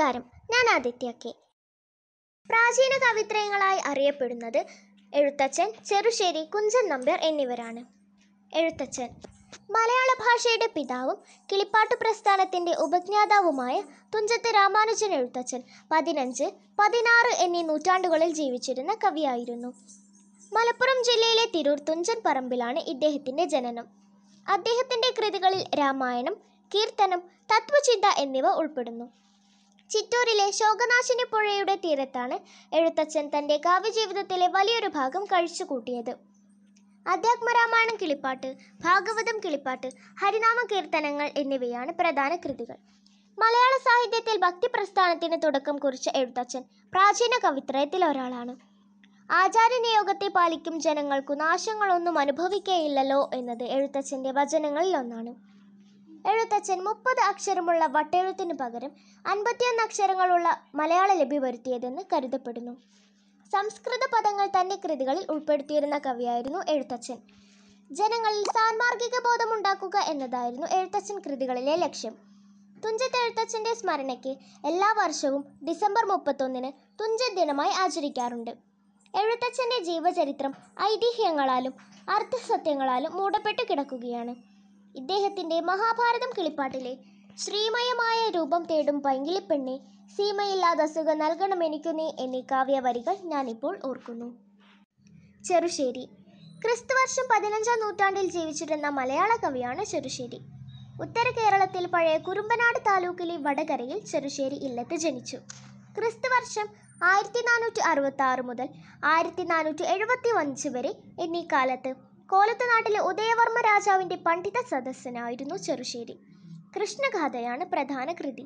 നമസ്കാരം ഞാൻ ആദിത്യ കെ പ്രാചീന കവിത്രയങ്ങളായി അറിയപ്പെടുന്നത് എഴുത്തച്ഛൻ ചെറുശ്ശേരി കുഞ്ചൻ നമ്പ്യാർ എന്നിവരാണ് എഴുത്തച്ഛൻ മലയാള ഭാഷയുടെ പിതാവും കിളിപ്പാട്ട് പ്രസ്ഥാനത്തിൻ്റെ ഉപജ്ഞാതാവുമായ തുഞ്ചത്ത് രാമാനുജൻ എഴുത്തച്ഛൻ പതിനഞ്ച് പതിനാറ് എന്നീ നൂറ്റാണ്ടുകളിൽ ജീവിച്ചിരുന്ന കവിയായിരുന്നു മലപ്പുറം ജില്ലയിലെ തിരൂർ തുഞ്ചൻ പറമ്പിലാണ് ഇദ്ദേഹത്തിൻ്റെ ജനനം അദ്ദേഹത്തിൻ്റെ കൃതികളിൽ രാമായണം കീർത്തനം തത്വചിന്ത എന്നിവ ഉൾപ്പെടുന്നു ചിറ്റൂരിലെ ശോകനാശിനി പുഴയുടെ തീരത്താണ് എഴുത്തച്ഛൻ തൻ്റെ കാവ്യജീവിതത്തിലെ വലിയൊരു ഭാഗം കഴിച്ചുകൂട്ടിയത് അധ്യാത്മരാമായണം കിളിപ്പാട്ട് ഭാഗവതം കിളിപ്പാട്ട് ഹരിനാമ കീർത്തനങ്ങൾ എന്നിവയാണ് പ്രധാന കൃതികൾ മലയാള സാഹിത്യത്തിൽ ഭക്തി പ്രസ്ഥാനത്തിന് തുടക്കം കുറിച്ച എഴുത്തച്ഛൻ പ്രാചീന കവിത്രയത്തിൽ ഒരാളാണ് ആചാരനിയോഗത്തെ പാലിക്കും ജനങ്ങൾക്കു നാശങ്ങളൊന്നും അനുഭവിക്കേയില്ലല്ലോ എന്നത് എഴുത്തച്ഛൻ്റെ വചനങ്ങളിൽ ഒന്നാണ് എഴുത്തച്ഛൻ മുപ്പത് അക്ഷരമുള്ള വട്ടെഴുത്തിനു പകരം അൻപത്തിയൊന്ന് അക്ഷരങ്ങളുള്ള മലയാള ലിപി വരുത്തിയതെന്ന് കരുതപ്പെടുന്നു സംസ്കൃത പദങ്ങൾ തന്റെ കൃതികളിൽ ഉൾപ്പെടുത്തിയിരുന്ന കവിയായിരുന്നു എഴുത്തച്ഛൻ ജനങ്ങളിൽ സാൻമാർഗിക ബോധമുണ്ടാക്കുക എന്നതായിരുന്നു എഴുത്തച്ഛൻ കൃതികളിലെ ലക്ഷ്യം തുഞ്ചത്ത് എഴുത്തച്ഛൻ്റെ സ്മരണയ്ക്ക് എല്ലാ വർഷവും ഡിസംബർ മുപ്പത്തൊന്നിന് തുഞ്ച ദിനമായി ആചരിക്കാറുണ്ട് എഴുത്തച്ഛൻ്റെ ജീവചരിത്രം ഐതിഹ്യങ്ങളാലും അർത്ഥസത്യങ്ങളാലും മൂടപ്പെട്ടു കിടക്കുകയാണ് ഇദ്ദേഹത്തിൻ്റെ മഹാഭാരതം കിളിപ്പാട്ടിലെ ശ്രീമയമായ രൂപം തേടും പൈങ്കിളിപ്പെണ്ണെ സീമയില്ലാതെ അസുഖം നൽകണമെനിക്കു നീ എന്നീ കാവ്യവരികൾ ഞാനിപ്പോൾ ഓർക്കുന്നു ചെറുശ്ശേരി ക്രിസ്തുവർഷം പതിനഞ്ചാം നൂറ്റാണ്ടിൽ ജീവിച്ചിരുന്ന മലയാള കവിയാണ് ചെറുശ്ശേരി ഉത്തര കേരളത്തിൽ പഴയ കുറുമ്പനാട് താലൂക്കിലെ വടകരയിൽ ചെറുശ്ശേരി ഇല്ലത്ത് ജനിച്ചു ക്രിസ്തുവർഷം ആയിരത്തി നാനൂറ്റി അറുപത്തി ആറ് മുതൽ ആയിരത്തി നാനൂറ്റി എഴുപത്തി അഞ്ച് വരെ എന്നീ കാലത്ത് നാട്ടിലെ ഉദയവർമ്മ രാജാവിൻ്റെ പണ്ഡിത സദസ്സനായിരുന്നു ചെറുശ്ശേരി കൃഷ്ണഗാഥയാണ് പ്രധാന കൃതി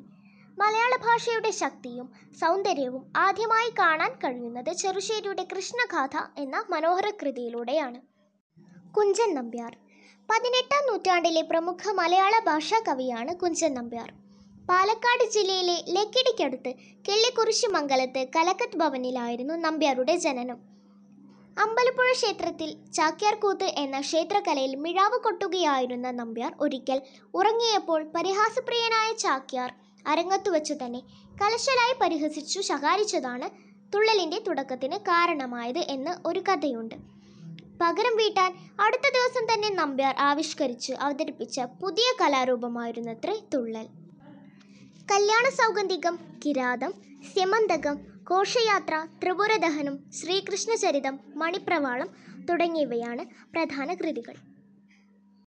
മലയാള ഭാഷയുടെ ശക്തിയും സൗന്ദര്യവും ആദ്യമായി കാണാൻ കഴിയുന്നത് ചെറുശ്ശേരിയുടെ കൃഷ്ണഗാഥ എന്ന മനോഹര കൃതിയിലൂടെയാണ് കുഞ്ചൻ നമ്പ്യാർ പതിനെട്ടാം നൂറ്റാണ്ടിലെ പ്രമുഖ മലയാള ഭാഷാ കവിയാണ് കുഞ്ചൻ നമ്പ്യാർ പാലക്കാട് ജില്ലയിലെ ലക്കിടിക്കടുത്ത് കെള്ളിക്കുറിശ്ശി മംഗലത്ത് കലക്കത്ത് ഭവനിലായിരുന്നു നമ്പ്യാരുടെ ജനനം അമ്പലപ്പുഴ ക്ഷേത്രത്തിൽ ചാക്യാർകൂത്ത് എന്ന ക്ഷേത്രകലയിൽ മിഴാവ് കൊട്ടുകയായിരുന്ന നമ്പ്യാർ ഒരിക്കൽ ഉറങ്ങിയപ്പോൾ പരിഹാസപ്രിയനായ ചാക്യാർ അരങ്ങത്തു വെച്ച് തന്നെ കലശലായി പരിഹസിച്ചു ശകാരിച്ചതാണ് തുള്ളലിൻ്റെ തുടക്കത്തിന് കാരണമായത് എന്ന് ഒരു കഥയുണ്ട് പകരം വീട്ടാൻ അടുത്ത ദിവസം തന്നെ നമ്പ്യാർ ആവിഷ്കരിച്ച് അവതരിപ്പിച്ച പുതിയ കലാരൂപമായിരുന്നത്രേ തുള്ളൽ കല്യാണ സൗഗന്ധികം കിരാതം സ്യമന്തകം ഘോഷയാത്ര ത്രിപുരദഹനം ശ്രീകൃഷ്ണചരിതം മണിപ്രവാളം തുടങ്ങിയവയാണ് പ്രധാന കൃതികൾ